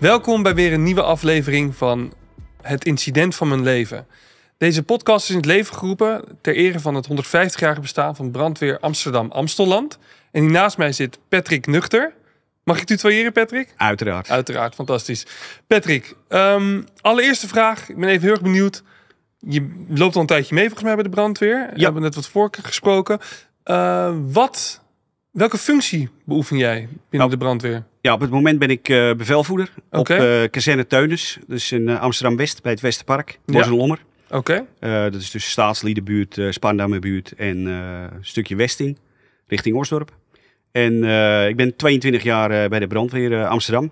Welkom bij weer een nieuwe aflevering van Het Incident van Mijn Leven. Deze podcast is in het leven geroepen ter ere van het 150-jarige bestaan van brandweer Amsterdam-Amstelland. En hier naast mij zit Patrick Nuchter. Mag ik tutoyeren, Patrick? Uiteraard. Uiteraard, fantastisch. Patrick, ehm, allereerste vraag. Ik ben even heel erg benieuwd. Je loopt al een tijdje mee volgens mij bij de brandweer. We hebben net wat voor gesproken. Eh, wat Welke functie beoefen jij binnen nou, de brandweer? Ja, op het moment ben ik eh, bevelvoerder op uh, kazerne Teunis. Dus in eh, Amsterdam-West, bij het Westenpark. Bos en Lommer. Oké. dat is dus staatsliedenbuurt, uh, en een stukje Westing, richting Osdorp. En ik ben 22 jaar bij de brandweer Amsterdam.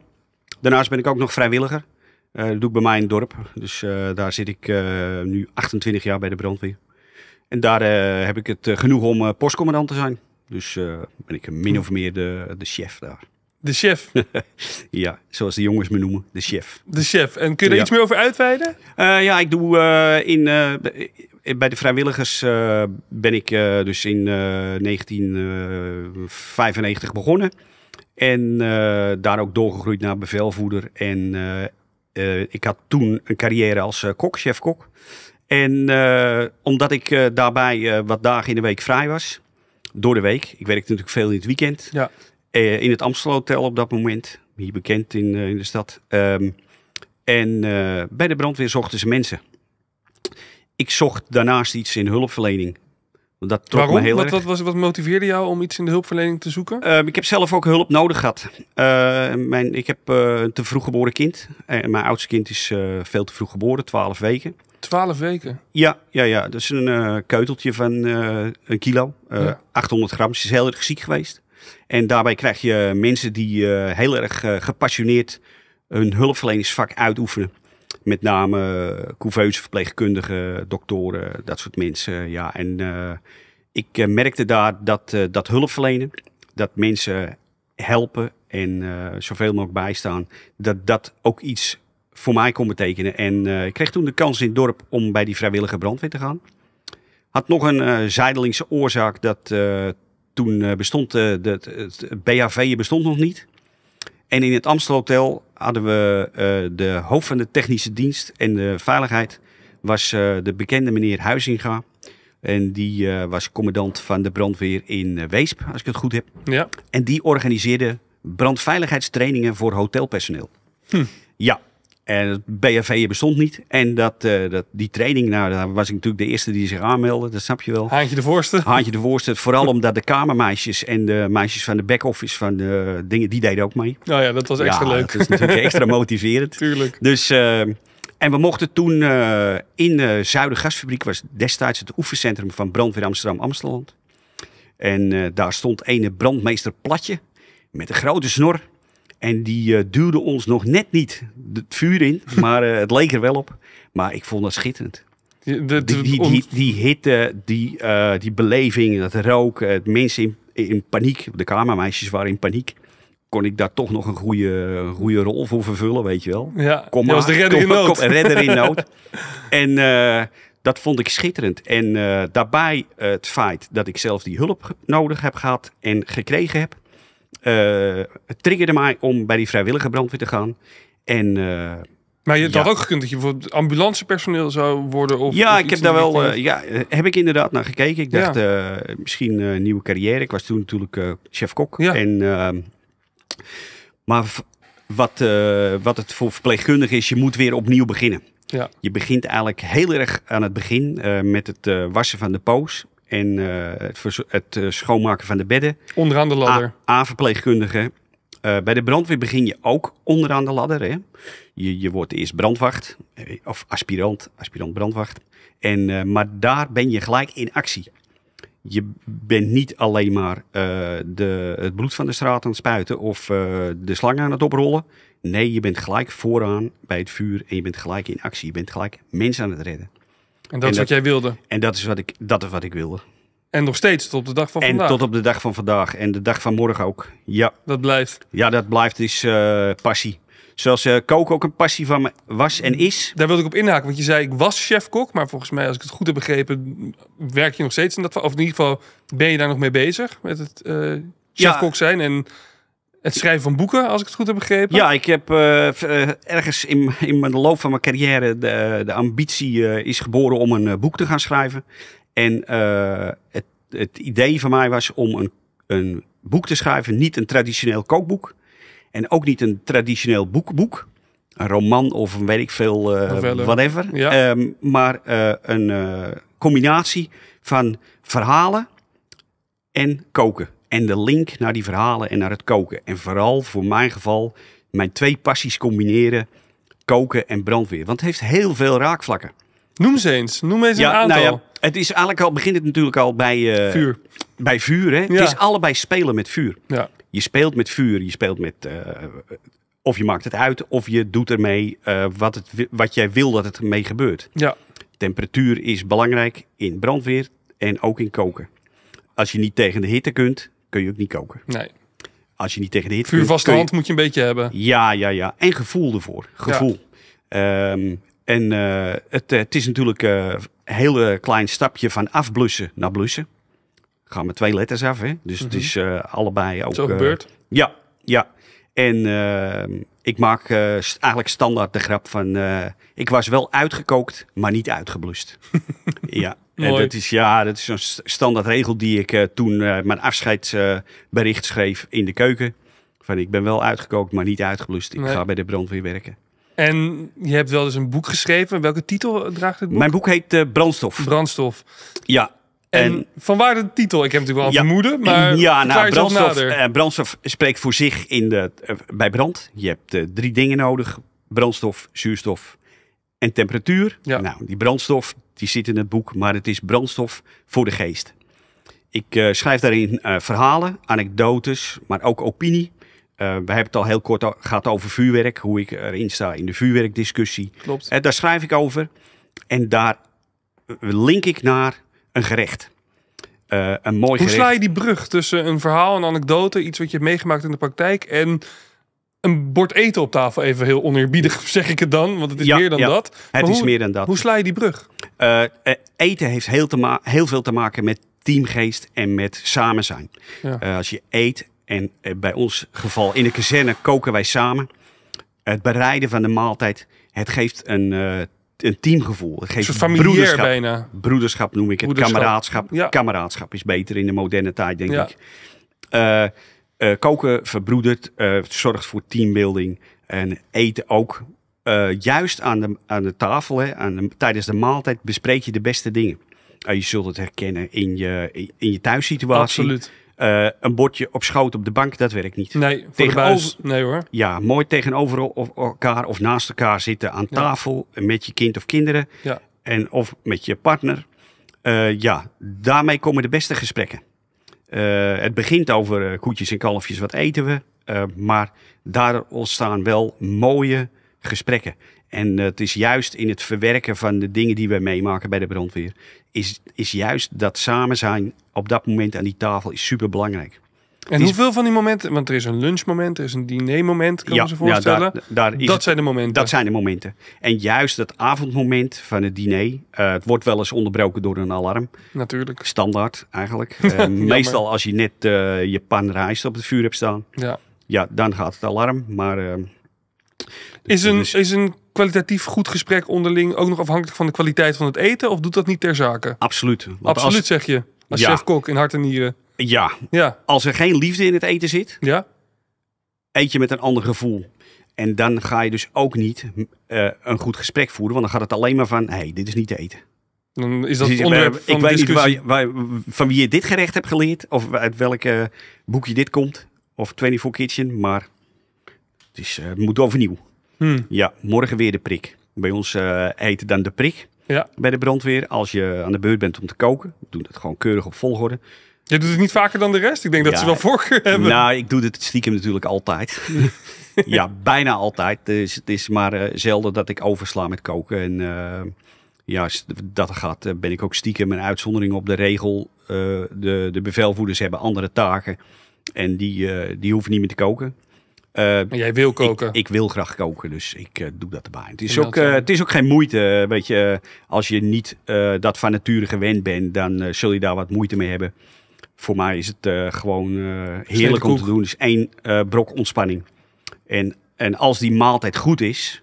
Daarnaast ben ik ook nog vrijwilliger. dat doe ik bij mijn dorp. Dus daar zit ik nu 28 jaar bij de brandweer. En daar heb ik het genoeg om postcommandant te zijn. Dus eh, ben ik min of meer de, de chef daar. De chef. ja, zoals de jongens me noemen, de chef. De chef. En kun je er iets meer over uitweiden? Eh, ja, ik doe eh, in, bij de vrijwilligers ben ik dus in 1995 begonnen. En daar ook doorgegroeid naar bevelvoerder. En ik had toen een carrière als kok, chefkok En omdat ik daarbij wat dagen in de week vrij was, door de week. Ik werkte natuurlijk veel in het weekend. Ja. Eh, in het Amstel Hotel op dat moment. Hier bekend in, eh, in de stad. Ehm, en eh, bij de brandweer zochten ze mensen. Ik zocht daarnaast iets in hulpverlening. Dat trok Me heel wat, wat, wat motiveerde jou om iets in de hulpverlening te zoeken? Ehm, ik heb zelf ook hulp nodig gehad. Ehm, mijn, ik heb een te vroeg geboren kind. mijn oudste kind is veel te vroeg geboren, 12 weken. 12 weken? Ja, ja, ja. Dat is een eh, keuteltje van eh, een kilo, 800 eh, gram. Ze is heel erg ziek geweest. En daarbij krijg je mensen die heel erg gepassioneerd hun hulpverleningsvak uitoefenen. Met name couveuse verpleegkundigen, doktoren, dat soort mensen. Ja. En ik merkte daar dat, dat hulpverlenen, dat mensen helpen en zoveel mogelijk bijstaan, dat dat ook iets voor mij kon betekenen. En eh, ik kreeg toen de kans in het dorp om bij die vrijwillige brandweer te gaan. Had nog een eh, zijdelingse oorzaak dat eh, toen bestond de, het, het BHV bestond nog niet. En in het Amstelhotel hadden we de hoofd van de technische dienst en de veiligheid was de bekende meneer Huizinga. En die was commandant van de brandweer in Weesp, als ik het goed heb. Ja. En die organiseerde brandveiligheidstrainingen voor hotelpersoneel. Hm. Ja, en het bestond niet. En dat, eh, dat, die training, nou, daar was ik natuurlijk de eerste die zich aanmeldde, dat snap je wel. Haantje de Voorste. Haantje de Voorste. Vooral omdat de kamermeisjes en de meisjes van de back-office van de dingen, die deden ook mee. Nou ja, dat was extra ja, leuk. Dat is natuurlijk extra motiverend. Tuurlijk. Dus, eh, en we mochten toen eh, in de Zuidergasfabriek, was destijds het oefencentrum van Brandweer Amsterdam-Amsteland. En daar stond ene brandmeester Platje met een grote snor. En die uh, duwde ons nog net niet het vuur in, maar eh, het leek er wel op. Maar ik vond dat schitterend. die, die, die, hitte, die, eh, die beleving, dat rook, het mensen in, paniek. De kamermeisjes waren in paniek kon ik daar toch nog een goede, goede rol voor vervullen, weet je wel. Ja, kom maar, was de redder in nood. redder in nood. en dat vond ik schitterend. En daarbij het feit dat ik zelf die hulp nodig heb gehad en gekregen heb. Eh, het triggerde mij om bij die vrijwillige brandweer te gaan. En eh, maar je ja. had ook gekund dat je bijvoorbeeld ambulancepersoneel zou worden? Of, ja, ik heb daar wel, eh, ja, heb ik inderdaad naar gekeken. Ik dacht, misschien een nieuwe carrière. Ik was toen natuurlijk chef-kok. En, ehm, maar wat, wat het voor verpleegkundig is, je moet weer opnieuw beginnen. Ja. Je begint eigenlijk heel erg aan het begin met het wassen van de poos en eh, het, het eh, schoonmaken van de bedden. Onderaan de ladder. A-verpleegkundige. Eh, bij de brandweer begin je ook onderaan de ladder. Hè? Je, je wordt eerst brandwacht of aspirant, aspirant brandwacht. En, maar daar ben je gelijk in actie je bent niet alleen maar de, het bloed van de straat aan het spuiten of de slang aan het oprollen. Nee, je bent gelijk vooraan bij het vuur en je bent gelijk in actie. Je bent gelijk mensen aan het redden. En dat is wat jij wilde. En dat is wat ik, dat is wat ik wilde. En nog steeds tot op de dag van vandaag. En tot op de dag van vandaag. En de dag van morgen ook. Ja. Dat blijft. Ja, dat blijft is dus, eh, passie. Zoals uh, eh, koken ook een passie van me was en is. Daar wilde ik op inhaken, want je zei ik was chef-kok. Maar volgens mij, als ik het goed heb begrepen, werk je nog steeds in dat Of in ieder geval ben je daar nog mee bezig met het uh, chef-kok zijn. En het schrijven van boeken, als ik het goed heb begrepen. Ja, ik heb eh, eh, ergens in, in de loop van mijn carrière de, de ambitie eh, is geboren om een boek te gaan schrijven. En het, het idee van mij was om een, een boek te schrijven, niet een traditioneel kookboek. En ook niet een traditioneel boekboek. Een roman of een weet ik veel, whatever. Ehm, maar een combinatie van verhalen en koken en de link naar die verhalen en naar het koken. En vooral voor mijn geval, mijn twee passies combineren: koken en brandweer. Want het heeft heel veel raakvlakken. Noem ze eens. Noem eens een nou aantal. Nou ja, het is eigenlijk al, begint het natuurlijk al bij eh, vuur. Bij vuur, hè? Het is allebei spelen met vuur. Ja. Je speelt met vuur, je speelt met. Eh, of je maakt het uit, of je doet ermee eh, wat, het, wat jij wil dat het mee gebeurt. Ja. Temperatuur is belangrijk in brandweer en ook in koken. Als je niet tegen de hitte kunt, kun je ook niet koken. Nee. Als je niet tegen de hitte. Vuurvaste hand moet je een beetje hebben. Ja, ja, ja. En gevoel ervoor. Gevoel. Ehm, en eh, het, eh, het, is natuurlijk eh, een heel klein stapje van afblussen naar blussen. Gaan we twee letters af, hè? Dus het mhm. is allebei ook... Zo gebeurd? ja, ja. En ehm, ik maak eigenlijk standaard de grap van... ik was wel uitgekookt, maar niet uitgeblust. ja, en dat is, ja, dat is een standaard regel die ik eh, toen eh, mijn afscheidsbericht schreef in de keuken. Van ik ben wel uitgekookt, maar niet uitgeblust. Ik ga bij de brandweer werken. En je hebt wel eens dus een boek geschreven. Welke titel draagt het boek? Mijn boek heet eh, Brandstof. Brandstof. Ja, en, en vanwaar de titel? Ik heb natuurlijk wel ja, vermoeden, maar ja, nou, brandstof, brandstof spreekt voor zich in de, bij brand. Je hebt drie dingen nodig. Brandstof, zuurstof en temperatuur. Ja. Nou, die brandstof, die zit in het boek, maar het is brandstof voor de geest. Ik eh, schrijf daarin eh, verhalen, anekdotes, maar ook opinie. Eh, we hebben het al heel kort gehad over vuurwerk, hoe ik erin sta in de vuurwerkdiscussie. Klopt. daar schrijf ik over en daar link ik naar een gerecht. een mooi hoe gerecht. sla je die brug tussen een verhaal, een anekdote, iets wat je hebt meegemaakt in de praktijk en een bord eten op tafel. Even heel oneerbiedig zeg ik het dan, want het is meer dan dat. het is meer dan dat. Hoe sla je die brug? Eh, eh, eten heeft heel, te heel, veel te maken met teamgeest en met samen zijn. Eh, als je eet, en bij ons geval in de kazerne koken wij samen. Het bereiden van de maaltijd, het geeft een, een teamgevoel. Het geeft broederschap. Broederschap noem ik het. Kameraadschap. Kameraadschap is beter in de moderne tijd, denk ik. Eh, koken verbroedert, eh, zorgt voor teambuilding en eten ook. Eh, juist aan de, aan de tafel, hè, tijdens de maaltijd, bespreek je de beste dingen. je zult het herkennen in je, in je thuissituatie. Absoluut. een bordje op schoot op de bank, dat werkt niet. Nee, voor tegenover, de buis. Nee hoor. Ja, mooi tegenover elkaar of naast elkaar zitten aan tafel met je kind of kinderen. Ja. En of met je partner. ja, daarmee komen de beste gesprekken. Eh, het begint over eh, koetjes en kalfjes, wat eten we? Eh, maar daar ontstaan wel mooie gesprekken. En het is juist in het verwerken van de dingen die we meemaken bij de brandweer, is, is juist dat samen zijn op dat moment aan die tafel is super belangrijk. En hoeveel van die momenten, want er is een lunchmoment, er is een dinermoment, kan je ja, ze voorstellen. Ja, daar, is dat zijn de momenten. Dat zijn de momenten. En juist dat avondmoment van het diner, eh, het wordt wel eens onderbroken door een alarm. Natuurlijk. Standaard eigenlijk. Eh, meestal als je net eh, je pan rijst op het vuur hebt staan, ja. Ja, dan gaat het alarm. Maar, is, een, dus- is een kwalitatief goed gesprek onderling ook nog afhankelijk van de kwaliteit van het eten? Of doet dat niet ter zake? Absoluut. Absoluut zeg je. Als chef-kok in hart en nieren. Ja. ja. Als er geen liefde in het eten zit, ja. eet je met een ander gevoel. En dan ga je dus ook niet eh, een goed gesprek voeren, want dan gaat het alleen maar van: hé, dit is niet te eten. Dan is dat dus, van Ik weet discussie. niet waar, waar, van wie je dit gerecht hebt geleerd, of uit welk boekje dit komt, of 24 Kitchen, maar het, is, uh, eh, het moet overnieuw. Hmm. Ja, morgen weer de prik. Bij ons eh, eten dan de prik ja. bij de brandweer. Als je aan de beurt bent om te koken, doen dat gewoon keurig op volgorde. Je doet het niet vaker dan de rest? Ik denk dat ze wel voorkeur hebben. Nou, ik doe het stiekem natuurlijk altijd. ja, bijna altijd. Dus het is maar eh, zelden dat ik oversla met koken. En uh, ja, dat gaat, eh, ben ik ook stiekem een uitzondering op de regel. de, de bevelvoerders hebben andere taken. En die, die hoeven niet meer te koken. Uh, jij wil koken. Ik, wil graag koken, dus ik doe dat erbij. Het is, ook, het is ook geen moeite. Weet je, als je niet dat van nature gewend bent, dan zul je daar wat moeite mee hebben voor mij is het eh, gewoon eh, heerlijk om te doen. is één eh, brok ontspanning. En, en als die maaltijd goed is,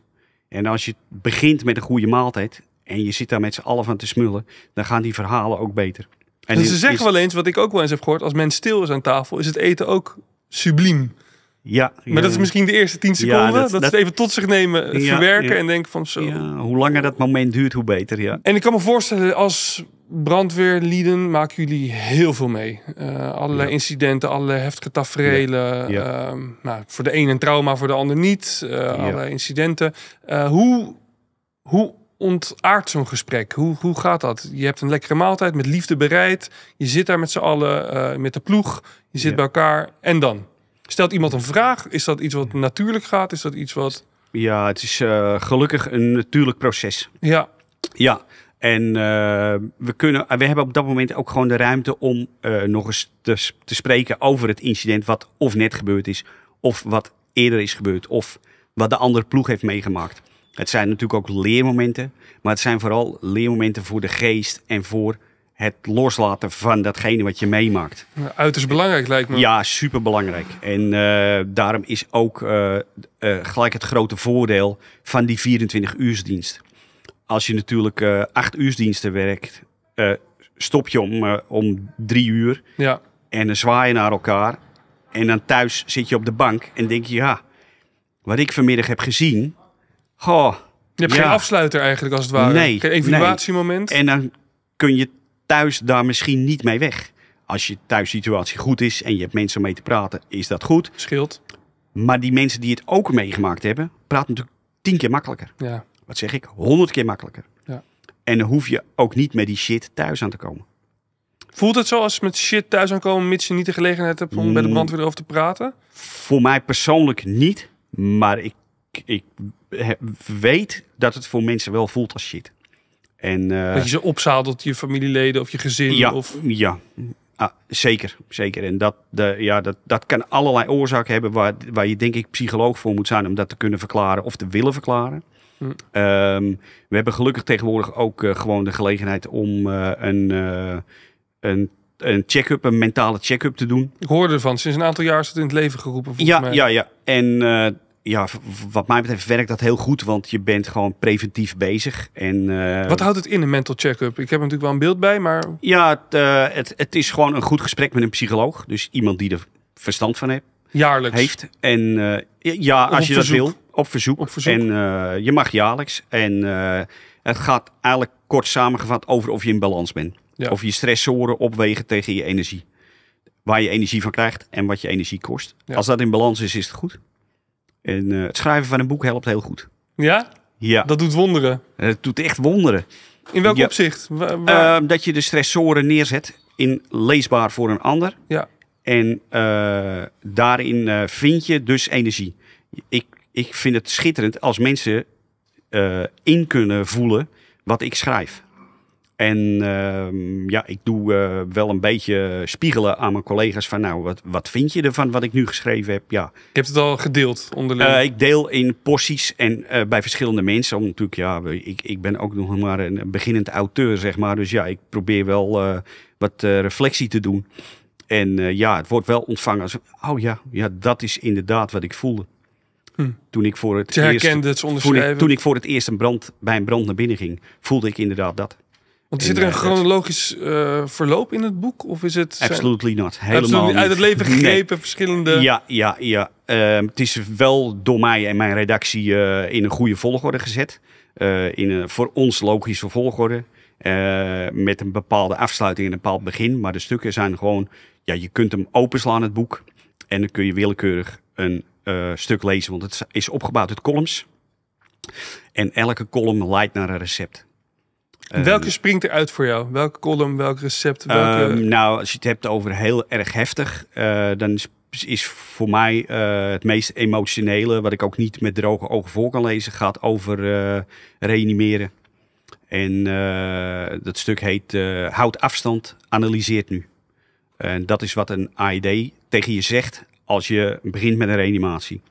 en als je begint met een goede maaltijd, en je zit daar met z'n allen van te smullen, dan gaan die verhalen ook beter. En ze zeggen wel eens, wat ik ook wel eens heb gehoord, als men stil is aan tafel, is het eten ook subliem. Ja, maar dat is misschien de eerste tien seconden. dat, dat, is even tot zich nemen, het verwerken en denken van zo. hoe langer dat moment duurt, hoe beter. Ja. En ik kan me voorstellen, als brandweerlieden maken jullie heel veel mee. Uh, allerlei incidenten, allerlei heftige tafereelen. Ehm, nou, voor de een een trauma, voor de ander niet. Uh, Allerlei incidenten. Eh, hoe, hoe ontaart zo'n gesprek? Hoe, hoe gaat dat? Je hebt een lekkere maaltijd met liefde bereid. Je zit daar met z'n allen, met de ploeg. Je zit bij elkaar. En dan? Stelt iemand een vraag? Is dat iets wat natuurlijk gaat? Is dat iets wat... Ja, het is gelukkig een natuurlijk proces. Ja. Ja, en eh, we, kunnen, we hebben op dat moment ook gewoon de ruimte om eh, nog eens te, te, spreken over het incident wat of net gebeurd is, of wat eerder is gebeurd, of wat de andere ploeg heeft meegemaakt. Het zijn natuurlijk ook leermomenten, maar het zijn vooral leermomenten voor de geest en voor het loslaten van datgene wat je meemaakt. uiterst belangrijk lijkt me. Ja, super belangrijk. En eh, daarom is ook gelijk het grote voordeel van die 24-uursdienst. Als je natuurlijk uh, acht diensten werkt, eh, stop je om, eh, om drie uur. Ja. En dan zwaai je naar elkaar. En dan thuis zit je op de bank en denk je, ja, wat ik vanmiddag heb gezien. Oh, je hebt geen afsluiter eigenlijk als het ware. Nee. Geen evaluatiemoment. En dan kun je thuis daar misschien niet mee weg. Als je thuissituatie goed is en je hebt mensen om mee te praten, is dat goed. Scheelt. Maar die mensen die het ook meegemaakt hebben, praten natuurlijk tien keer makkelijker. Ja wat zeg ik, honderd keer makkelijker. Ja. En dan hoef je ook niet met die shit thuis aan te komen. Voelt het zo als met shit thuis aankomen, mits je niet de gelegenheid hebt om mm. bij de brandweer over te praten? Voor mij persoonlijk niet, maar ik, ik weet dat het voor mensen wel voelt als shit. En, eh, dat je ze opzadelt, je familieleden of je gezin? Ja, of... ja. Ah, zeker, zeker. En dat, de, ja, dat, dat kan allerlei oorzaken hebben waar, waar je denk ik psycholoog voor moet zijn om dat te kunnen verklaren of te willen verklaren. Ehm, we hebben gelukkig tegenwoordig ook eh, gewoon de gelegenheid om eh, een, eh, een, een check-up, een mentale check-up te doen. Ik hoorde ervan, sinds een aantal jaar is het in het leven geroepen. Ja, mij. ja, ja. En ja, wat mij betreft werkt dat heel goed, want je bent gewoon preventief bezig. En, Wat houdt het in, een mental check-up? Ik heb er natuurlijk wel een beeld bij, maar... Ja, het, het, is gewoon een goed gesprek met een psycholoog. Dus iemand die er verstand van heeft. Jaarlijks? Heeft. En ja, als je dat wil. Op verzoek. Op verzoek. En eh, je mag jaarlijks. En eh, het gaat eigenlijk kort samengevat over of je in balans bent. Of je stressoren opwegen tegen je energie. Waar je energie van krijgt en wat je energie kost. Als dat in balans is, is het goed. En eh, het schrijven van een boek helpt heel goed. Ja? Ja. Dat doet wonderen. Het doet echt wonderen. In welk opzicht? Ehm, dat je de stressoren neerzet in leesbaar voor een ander. Ja. En daarin vind je dus energie. Ik ik vind het schitterend als mensen eh, in kunnen voelen wat ik schrijf. En ehm, ja, ik doe eh, wel een beetje spiegelen aan mijn collega's van nou, wat, wat vind je ervan wat ik nu geschreven heb? Ja. Ik heb het al gedeeld onderling. Uh, ik deel in porties en bij verschillende mensen. Om natuurlijk, ja, ik, ik ben ook nog maar een beginnend auteur, zeg maar. Dus ja, ik probeer wel wat reflectie te doen. En ja, het wordt wel ontvangen als, oh ja, ja, dat is inderdaad wat ik voelde. Hm. Toen ik voor het Ze eerst, toen ik, voor het eerst een brand, bij een brand naar binnen ging, voelde ik inderdaad dat. Want is er een eh, chronologisch eh, verloop in het boek? Of is het... Absolutely not. Helemaal niet. Uit het leven gegrepen, verschillende... Ja, ja, ja. Ehm, het is wel door mij en mijn redactie eh, in een goede volgorde gezet. in een voor ons logische volgorde. met een bepaalde afsluiting en een bepaald begin. Maar de stukken zijn gewoon... Ja, je kunt hem openslaan, het boek. En dan kun je willekeurig een eh, stuk lezen, want het is opgebouwd uit columns. En elke column leidt naar een recept. Eh, welke springt eruit voor jou? Welke column, welk recept? Ehm, nou, als je het hebt over heel erg heftig, eh, dan is, is, voor mij het meest emotionele, wat ik ook niet met droge ogen voor kan lezen, gaat over reanimeren. En dat stuk heet Houd afstand, analyseert nu. En dat is wat een AID tegen je zegt als je begint met een reanimatie.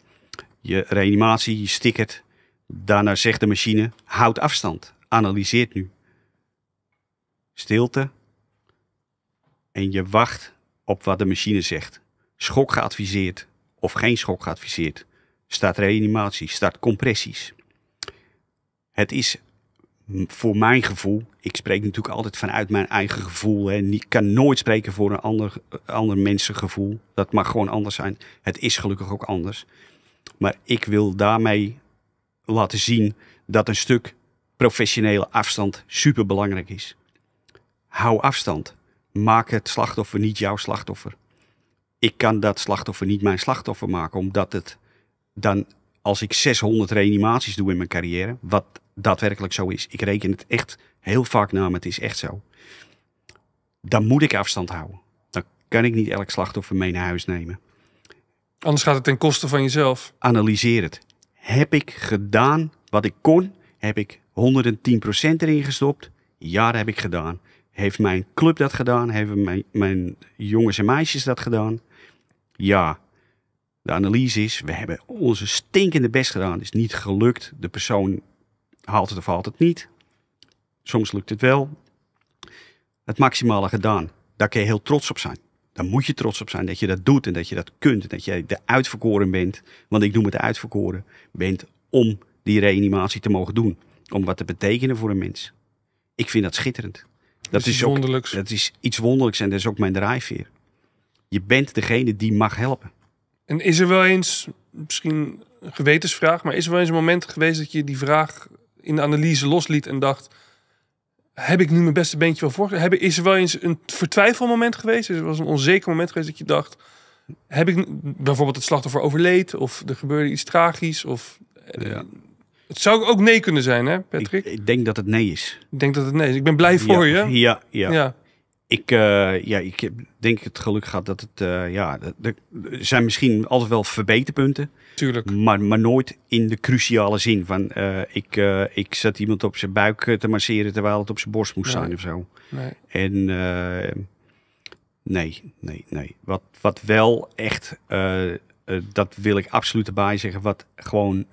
Je reanimatie, je stickert. Daarna zegt de machine, houd afstand. Analyseert nu. Stilte. En je wacht op wat de machine zegt. Schok geadviseerd of geen schok geadviseerd. Start reanimatie, start compressies. Het is voor mijn gevoel, ik spreek natuurlijk altijd vanuit mijn eigen gevoel. Hè. Ik kan nooit spreken voor een ander, ander mensengevoel. Dat mag gewoon anders zijn. Het is gelukkig ook anders. Maar ik wil daarmee laten zien dat een stuk professionele afstand superbelangrijk is. Hou afstand. Maak het slachtoffer niet jouw slachtoffer. Ik kan dat slachtoffer niet mijn slachtoffer maken, omdat het dan, als ik 600 reanimaties doe in mijn carrière, wat daadwerkelijk zo is. Ik reken het echt heel vaak na, maar het is echt zo. Dan moet ik afstand houden. Dan kan ik niet elk slachtoffer mee naar huis nemen. Anders gaat het ten koste van jezelf. Analyseer het. Heb ik gedaan wat ik kon? Heb ik 110% erin gestopt? Ja, dat heb ik gedaan. Heeft mijn club dat gedaan? Hebben mijn, mijn jongens en meisjes dat gedaan? Ja. De analyse is, we hebben onze stinkende best gedaan. Het is niet gelukt. De persoon haalt het of haalt het niet. Soms lukt het wel. Het maximale gedaan. Daar kun je heel trots op zijn. Daar moet je trots op zijn dat je dat doet en dat je dat kunt. En dat jij de uitverkoren bent. Want ik noem het uitverkoren. Bent om die reanimatie te mogen doen. Om wat te betekenen voor een mens. Ik vind dat schitterend. Dat, is, iets wonderlijks. Dat is iets wonderlijks en dat is ook mijn drijfveer. Je bent degene die mag helpen. En is er wel eens, misschien een gewetensvraag, maar is er wel eens een moment geweest dat je die vraag in de analyse losliet en dacht: heb ik nu mijn beste beentje wel voor? hebben is er wel eens een vertwijfelmoment geweest? Is er was een onzeker moment geweest dat je dacht: heb ik bijvoorbeeld het slachtoffer overleed of er gebeurde iets tragisch of eh, Het zou ook nee kunnen zijn, hè, Patrick? Ik, denk dat het nee is. Ik denk dat het nee is. Ik ben blij voor je. Ja, ja. ja ik, uh, ja, ik denk het geluk gehad dat het, eh, ja, er zijn misschien altijd wel verbeterpunten. Tuurlijk. Maar, maar nooit in de cruciale zin van, eh, ik, ik zat iemand op zijn buik te masseren terwijl het op zijn borst moest nee. zijn of zo. Nee. En nee, nee, nee. Wat, wat wel echt, dat wil ik absoluut erbij zeggen, wat gewoon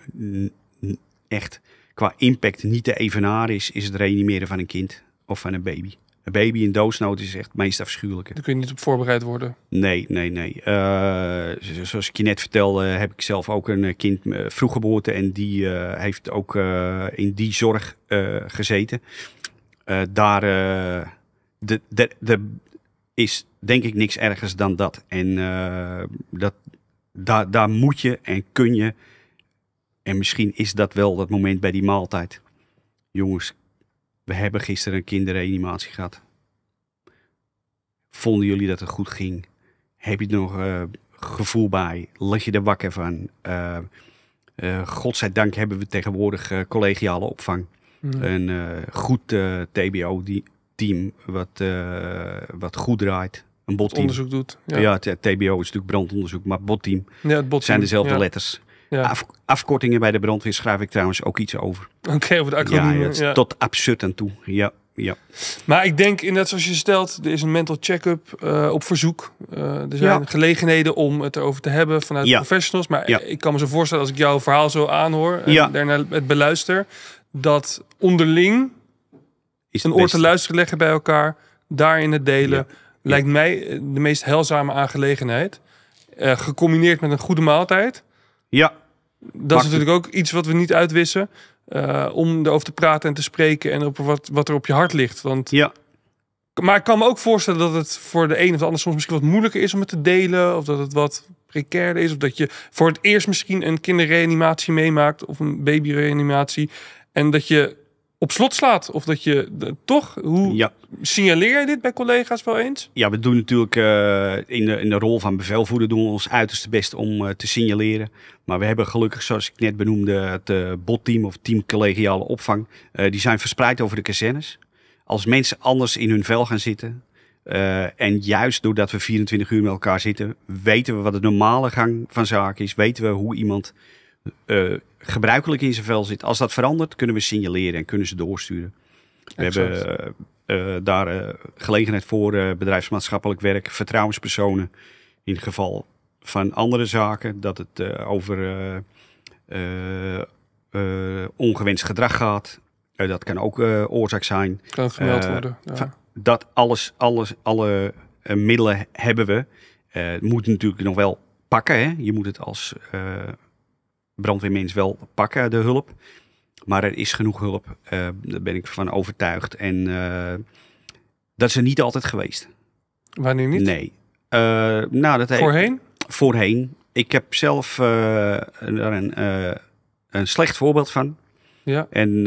echt qua impact niet te evenaar is, is het reanimeren van een kind of van een baby. Een baby in doosnood is echt het meest afschuwelijke. Daar kun je niet op voorbereid worden. Nee, nee, nee. Eh, zoals ik je net vertelde, heb ik zelf ook een eh, kind eh, vroeg En die heeft ook in die zorg gezeten. daar de, de, de is denk ik niks ergers dan dat. En dat, daar, daar moet je en kun je. En misschien is dat wel dat moment bij die maaltijd. Jongens, we hebben gisteren een kinderreanimatie gehad. Vonden jullie dat het goed ging? Heb je er nog eh, gevoel bij? Las je er wakker van? Eh, eh, godzijdank hebben we tegenwoordig collegiale opvang. Mm. Een goed TBO-team wat, wat goed draait. Een botteam. Onderzoek doet. Ja, TBO is natuurlijk brandonderzoek, maar botteam. Ja, het botteam. Zijn dezelfde ja. letters afkortingen bij de brandweer schrijf ik trouwens ook iets over. Oké, over de acroniemen. tot absurd aan toe. Ja, ja. Maar ik denk inderdaad, zoals je stelt, er is een mental check-up eh, op verzoek. Eh, er zijn gelegenheden om het erover te hebben vanuit ja. professionals. Maar ik kan me zo voorstellen, als ik jouw verhaal zo aanhoor en daarna het beluister, dat onderling is een oor te luisteren leggen bij elkaar, daarin het delen, lijkt mij eh, de meest heilzame aangelegenheid. gecombineerd met een goede maaltijd. Ja. Dat is natuurlijk ook iets wat we niet uitwissen. Eh, om erover te praten en te spreken en op wat, wat er op je hart ligt. Want, ja. Maar ik kan me ook voorstellen dat het voor de een of de ander soms misschien wat moeilijker is om het te delen. Of dat het wat precairder is. Of dat je voor het eerst misschien een kinderreanimatie meemaakt of een babyreanimatie. En dat je op slot slaat. Of dat je toch, hoe signaleer je dit bij collega's wel eens? Ja, we doen natuurlijk eh, in, de, in de rol van bevelvoerder doen we ons uiterste best om eh, te signaleren. Maar we hebben gelukkig, zoals ik net benoemde, het eh, botteam of team collegiale opvang. die zijn verspreid over de kazernes. Als mensen anders in hun vel gaan zitten. en juist doordat we 24 uur met elkaar zitten, weten we wat de normale gang van zaken is. Weten we hoe iemand eh, gebruikelijk in zijn vel zit. Als dat verandert, kunnen we signaleren en kunnen ze doorsturen. We hebben eh, eh, daar gelegenheid voor bedrijfsmaatschappelijk werk, vertrouwenspersonen. In het geval van andere zaken, dat het over ongewenst gedrag gaat. dat kan ook oorzaak zijn. Kan gemeld worden. Ja. Dat alles, alles, alle middelen hebben we. het moet natuurlijk nog wel pakken. Hè? Je moet het als brandweermens wel pakken, de hulp. Maar er is genoeg hulp, eh, daar ben ik van overtuigd. En eh, dat is er niet altijd geweest. Wanneer niet? Nee. Eh, nou, dat voorheen? voorheen. Ik heb zelf een, een slecht voorbeeld van. Ja. En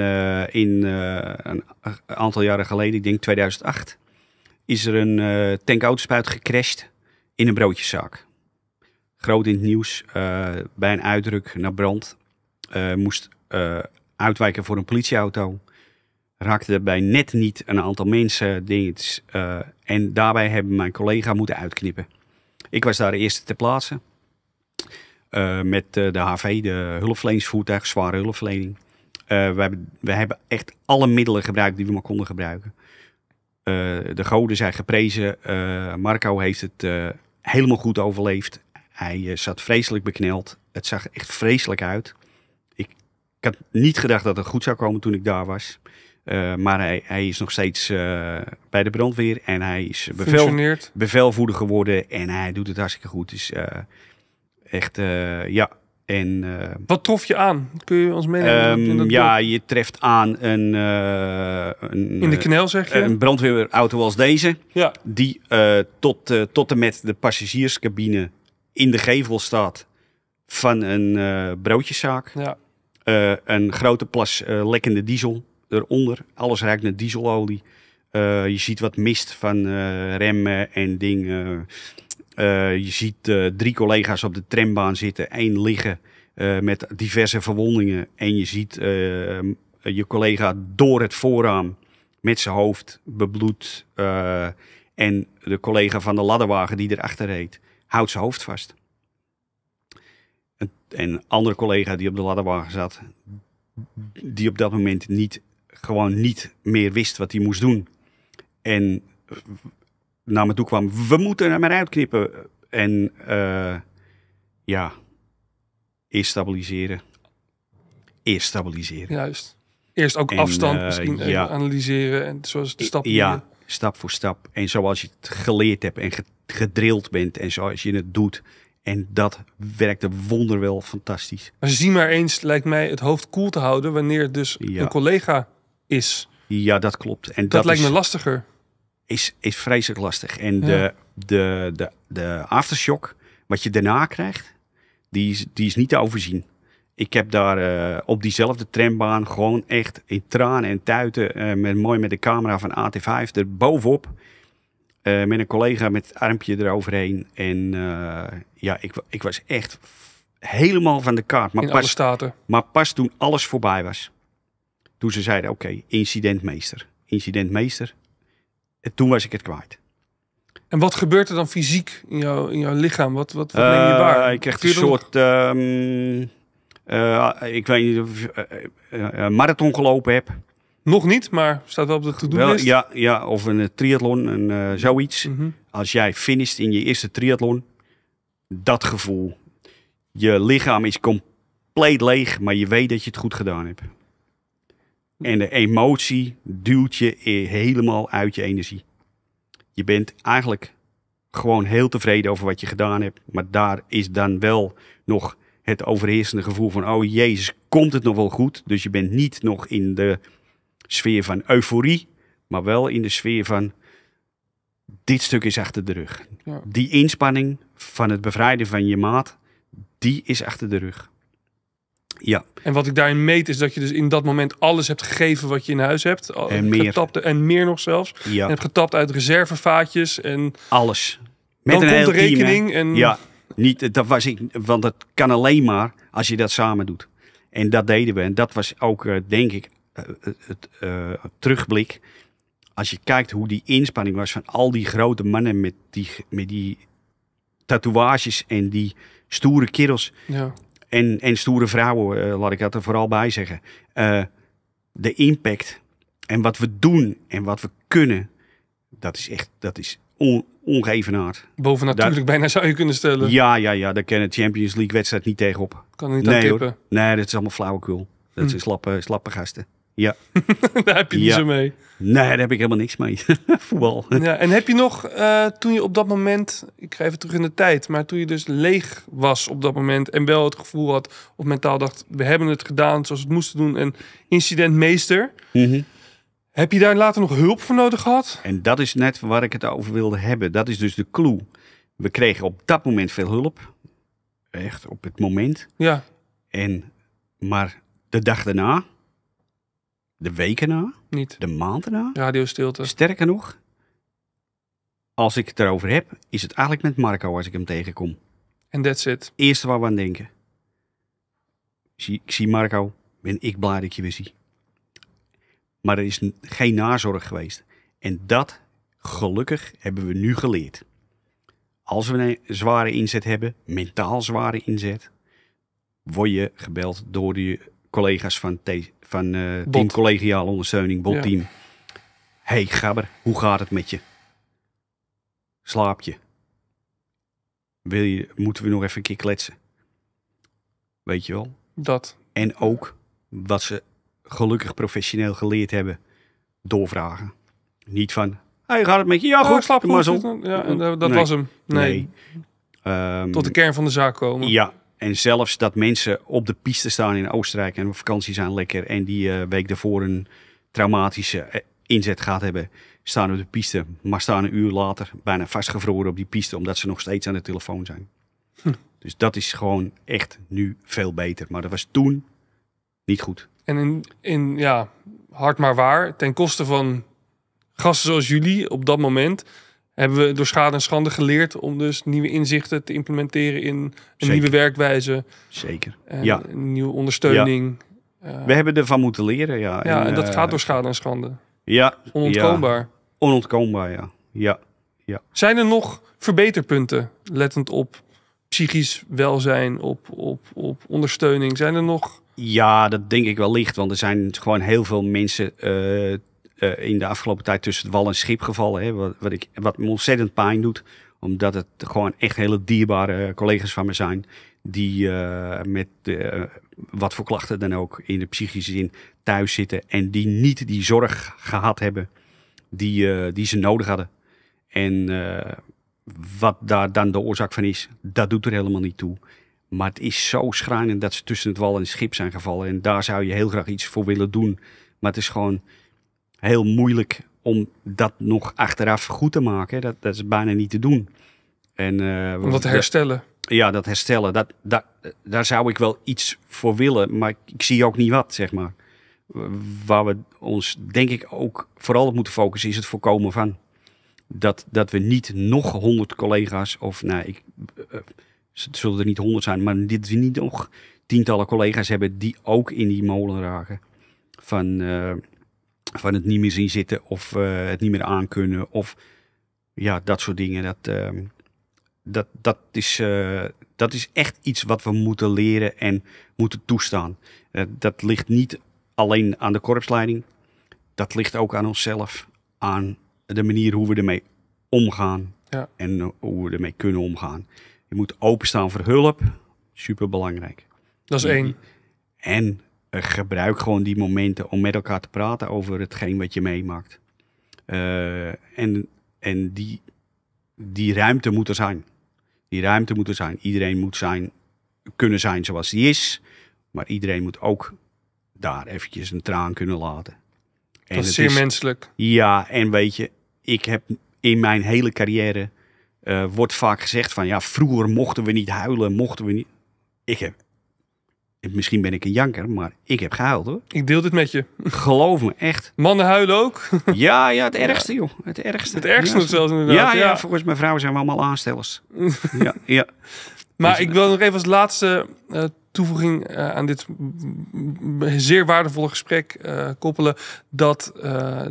in een aantal jaren geleden, ik denk 2008, is er een uh, tank gecrashed in een broodjeszaak groot in het nieuws. Eh, bij een uitdruk naar brand. Eh, moest eh, uitwijken voor een politieauto. Raakte bij net niet een aantal mensen. en daarbij hebben mijn collega moeten uitknippen. Ik was daar de eerste ter plaatse. met de HV, de hulpverleningsvoertuig, zware hulpverlening. we, hebben, we hebben echt alle middelen gebruikt die we maar konden gebruiken. de goden zijn geprezen. Marco heeft het helemaal goed overleefd. Hij eh, zat vreselijk bekneld. Het zag echt vreselijk uit. Ik, ik, had niet gedacht dat het goed zou komen toen ik daar was. Eh, maar hij, hij, is nog steeds eh, bij de brandweer en hij is bevel, bevelvoerder geworden en hij doet het hartstikke goed. Dus echt, ja. En, Wat trof je aan? Kun je ons meenemen? Um, ja, je treft aan een, een In de knel zeg je? Een brandweerauto als deze. Ja. Die tot, tot en met de passagierscabine in de gevel staat van een uh, broodjeszaak. Ja. Eh, een grote plas eh, lekkende diesel eronder. Alles ruikt naar dieselolie. je ziet wat mist van remmen en dingen. je ziet drie collega's op de trambaan zitten, één liggen met diverse verwondingen. En je ziet je collega door het voorraam met zijn hoofd bebloed. en de collega van de ladderwagen die erachter reed houdt zijn hoofd vast. En andere collega die op de ladderwagen zat, die op dat moment niet, gewoon niet meer wist wat hij moest doen. En naar me toe kwam, we moeten hem eruit knippen. En eh, ja, eerst stabiliseren. Eerst stabiliseren. Juist. Eerst ook afstand eh, misschien ja. analyseren en zoals de stappen. Ja, stap voor stap. En zoals je het geleerd hebt en gedrild bent en zoals je het doet. En dat werkte wonderwel fantastisch. Maar zie maar eens, lijkt mij, het hoofd koel te houden wanneer het dus een collega is. Ja, dat klopt. En dat, dat lijkt me lastiger. Is, is vreselijk lastig. En de, de, de, de aftershock, wat je daarna krijgt, die is, die is niet te overzien. Ik heb daar eh, op diezelfde trambaan gewoon echt in tranen en tuiten, eh, met, mooi met de camera van AT5 er bovenop. Eh, met een collega met het armpje eroverheen. En ja, ik, ik was echt helemaal van de kaart. Maar pas, Maar pas toen alles voorbij was. Toen ze zeiden, oké, incidentmeester. Incidentmeester. En toen was ik het kwijt. En wat gebeurt er dan fysiek in, jou, in jouw lichaam? Wat, wat, wat neem je waar? Ik kreeg een soort... Ehm, eh, ik weet niet of je eh, eh, marathon gelopen hebt. Nog niet, maar staat wel op de to-do-list. Ja, ja, of een triathlon, een, zoiets. Mhm. Als jij finisht in je eerste triathlon, dat gevoel. Je lichaam is compleet leeg, maar je weet dat je het goed gedaan hebt. En de emotie duwt je helemaal uit je energie. Je bent eigenlijk gewoon heel tevreden over wat je gedaan hebt. Maar daar is dan wel nog het overheersende gevoel van, oh jezus, komt het nog wel goed? Dus je bent niet nog in de sfeer van euforie, maar wel in de sfeer van, dit stuk is achter de rug. Ja. Die inspanning van het bevrijden van je maat, die is achter de rug. Ja. En wat ik daarin meet is dat je dus in dat moment alles hebt gegeven wat je in huis hebt. En meer. en meer nog zelfs. Ja. Heb hebt getapt uit reservevaatjes en... Alles. Met dan een komt rekening en... Ja, niet, dat was ik, want dat kan alleen maar als je dat samen doet. En dat deden we. En dat was ook, eh, denk ik, eh, het eh, terugblik. Als je kijkt hoe die inspanning was van al die grote mannen met die, met die tatoeages en die stoere kerels. Ja. En, en stoere vrouwen, laat ik dat er vooral bij zeggen. de impact en wat we doen en wat we kunnen, dat is echt dat is on, ongevenaard. boven natuurlijk bijna zou je kunnen stellen. Ja, ja, ja. Daar kan Champions League wedstrijd niet tegenop. Kan er niet nee, tippen. Nee, dat is allemaal flauwekul. Dat hm. zijn slappe, slappe gasten. Ja. daar heb je niet zo mee. Nee, daar heb ik helemaal niks mee. Voetbal. Ja, en heb je nog, eh, toen je op dat moment, ik ga even terug in de tijd, maar toen je dus leeg was op dat moment en wel het gevoel had of mentaal dacht, we hebben het gedaan zoals we het moesten doen en incidentmeester. Mm heb je daar later nog hulp voor nodig gehad? En dat is net waar ik het over wilde hebben. Dat is dus de clue. We kregen op dat moment veel hulp. Echt, op het moment. Ja. En, maar de dag daarna, de weken na, Niet. de maanden na, stilte. Sterker nog, als ik het erover heb, is het eigenlijk met Marco als ik hem tegenkom. En that's it. Eerste waar we aan denken. Ik zie, ik zie Marco, ben ik blij dat ik je weer zie. Maar er is geen nazorg geweest. En dat, gelukkig, hebben we nu geleerd. Als we een zware inzet hebben, mentaal zware inzet, word je gebeld door je collega's van, van eh, Team Collegiale Ondersteuning, Bot hey, Gabber, hoe gaat het met je? Slaap je? Wil je? Moeten we nog even een keer kletsen? Weet je wel? Dat. En ook wat ze gelukkig professioneel geleerd hebben, doorvragen. Niet van, hey, gaat het met je? Ja, oh, goed, slapen. goed. Ja, dat was hem. Nee. Ehm, Tot de kern van de zaak komen. Ja, en zelfs dat mensen op de piste staan in Oostenrijk en op vakantie zijn lekker en die eh, week daarvoor een traumatische eh, inzet gehad hebben, staan op de piste, maar staan een uur later bijna vastgevroren op die piste omdat ze nog steeds aan de telefoon zijn. Hm. Dus dat is gewoon echt nu veel beter. Maar dat was toen niet goed. En in, in ja, hard maar waar, ten koste van gasten zoals jullie op dat moment, hebben we door schade en schande geleerd om dus nieuwe inzichten te implementeren in een nieuwe werkwijze. Zeker. ja. nieuwe ondersteuning. we hebben ervan moeten leren, ja. Ja, en, dat eh, gaat door schade en schande. Ja. Onontkoombaar. Onontkoombaar, ja. ja. Ja. Zijn er nog verbeterpunten, lettend op psychisch welzijn, op, op, op ondersteuning? Zijn er nog ja, dat denk ik wel Want er zijn gewoon heel veel mensen eh, eh, in de afgelopen tijd tussen het wal en schip gevallen. Hè, wat, wat, ik, wat me ontzettend pijn doet. Omdat het gewoon echt hele dierbare eh, collega's van me zijn. Die met wat voor klachten dan ook in de psychische zin thuis zitten. En die niet die zorg gehad hebben die, die ze nodig hadden. En wat daar dan de oorzaak van is, dat doet er helemaal niet toe. Maar het is zo schrijnend dat ze tussen het wal en het schip zijn gevallen. En daar zou je heel graag iets voor willen doen. Maar het is gewoon heel moeilijk om dat nog achteraf goed te maken. Dat, dat is bijna niet te doen. En, uh, om dat te herstellen. ja, dat herstellen. Dat, daar zou ik wel iets voor willen. Maar ik, ik zie ook niet wat, zeg maar. Waar we ons denk ik ook vooral op moeten focussen is het voorkomen van dat, dat we niet nog honderd collega's of nou, ik, eh, het zullen er niet honderd zijn, maar dit niet nog tientallen collega's hebben die ook in die molen raken. Van, eh, van het niet meer zien zitten of eh, het niet meer aankunnen of ja, dat soort dingen. Dat, ehm, dat, dat, is, eh, dat is echt iets wat we moeten leren en moeten toestaan. dat ligt niet alleen aan de korpsleiding, dat ligt ook aan onszelf, aan de manier hoe we ermee omgaan ja. en hoe we ermee kunnen omgaan. Je moet openstaan voor hulp. Super belangrijk. Dat is één. En eh, gebruik gewoon die momenten om met elkaar te praten over hetgeen wat je meemaakt. Eh, en en die, die ruimte moet er zijn. Die ruimte moet er zijn. Iedereen moet zijn, kunnen zijn zoals hij is. Maar iedereen moet ook daar eventjes een traan kunnen laten. En dat is zeer menselijk. Ja, en weet je, ik heb in mijn hele carrière eh, wordt vaak gezegd van ja, vroeger mochten we niet huilen, mochten we niet. Ik heb. Misschien ben ik een janker, maar ik heb gehuild hoor. Ik deel dit met je. Geloof me, echt. Mannen huilen ook? Ja, ja, het ergste joh. Het ergste. Het ergste zelfs inderdaad. Ja, ja, ja, volgens mijn vrouw zijn we allemaal aanstellers. ja, ja. Maar dus- ik wil nog even als laatste eh, toevoeging eh, aan dit zeer waardevolle gesprek koppelen. Dat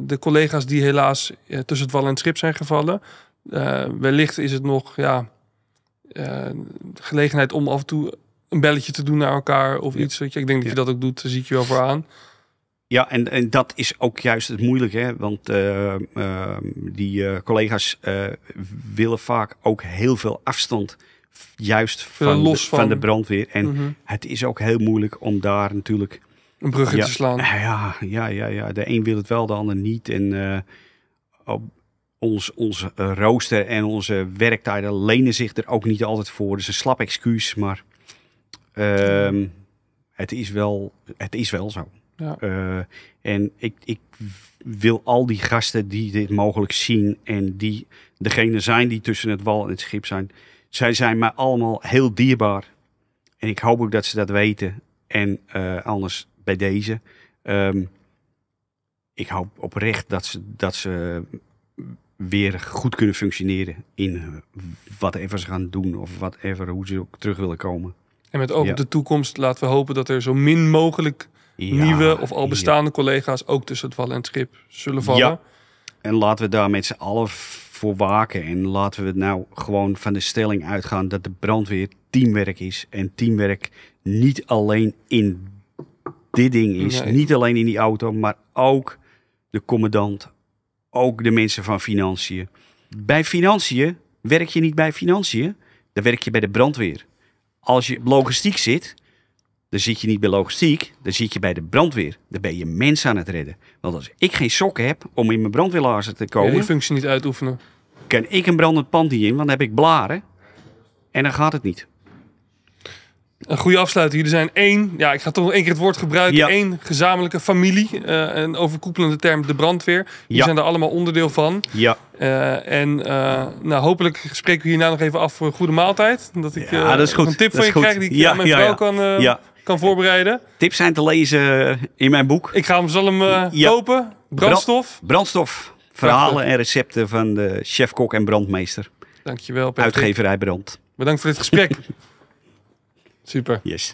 de collega's die helaas tussen het wal en het schip zijn gevallen. Eh, wellicht is het nog ja, eh, gelegenheid om af en toe een belletje te doen naar elkaar of iets. Weet Ik denk dat je dat ook doet, daar zie ik je wel voor aan. Ja, en, en dat is ook juist het moeilijke, hè? want eh, ehm, die collega's willen vaak ook heel veel afstand juist van, de, brandweer. En mhm. het is ook heel moeilijk om daar natuurlijk... Een brug ja, te slaan. Ja, ja, ja, ja. De een wil het wel, de ander niet. En ons, onze eh, rooster en onze werktijden lenen zich er ook niet altijd voor. Dus een slap excuus, maar ehm, het, is wel, het is wel zo. Ja. Eh, en ik, ik wil al die gasten die dit mogelijk zien en die degene zijn die tussen het wal en het schip zijn, zij zijn mij allemaal heel dierbaar. En ik hoop ook dat ze dat weten. En eh, anders bij deze. Ehm, ik hoop oprecht dat ze, dat ze weer goed kunnen functioneren in eh, wat even ze gaan doen of whatever, hoe ze ook terug willen komen. En met oog op de toekomst laten we hopen dat er zo min mogelijk nieuwe of al bestaande collega's ook tussen het wal en het schip zullen vallen. En laten we daar met z'n allen voor waken. En laten we nou gewoon van de stelling uitgaan dat de brandweer teamwerk is. En teamwerk niet alleen in dit ding is, niet alleen in die auto, maar ook de commandant, ook de mensen van financiën. Bij financiën werk je niet bij financiën, dan werk je bij de brandweer. Als je logistiek zit, dan zit je niet bij logistiek, dan zit je bij de brandweer. Dan ben je mensen aan het redden. Want als ik geen sokken heb om in mijn brandweerlaarzen te komen. Ja, die functie niet uitoefenen. Kan ik een brandend pand niet in, want dan heb ik blaren. En dan gaat het niet. Een goede afsluiting. Jullie zijn één, ja, ik ga toch nog één keer het woord gebruiken. Ja. Één gezamenlijke familie. Uh, een overkoepelende term, de brandweer. Jullie zijn daar allemaal onderdeel van. Ja. Eh, en eh, nou, hopelijk spreken we hierna nou nog even af voor een goede maaltijd. Dat ik ja, dat is goed. een tip voor je krijg die ik ja, aan mijn vrouw kan, kan voorbereiden. Tips zijn te lezen in mijn boek. Ik ga hem, zal hem kopen. Brandstof. brandstof. Verhalen en recepten van de chef-kok en brandmeester. Dankjewel, Patrick. Uitgeverij Brand. Bedankt voor dit gesprek. Super. Yes.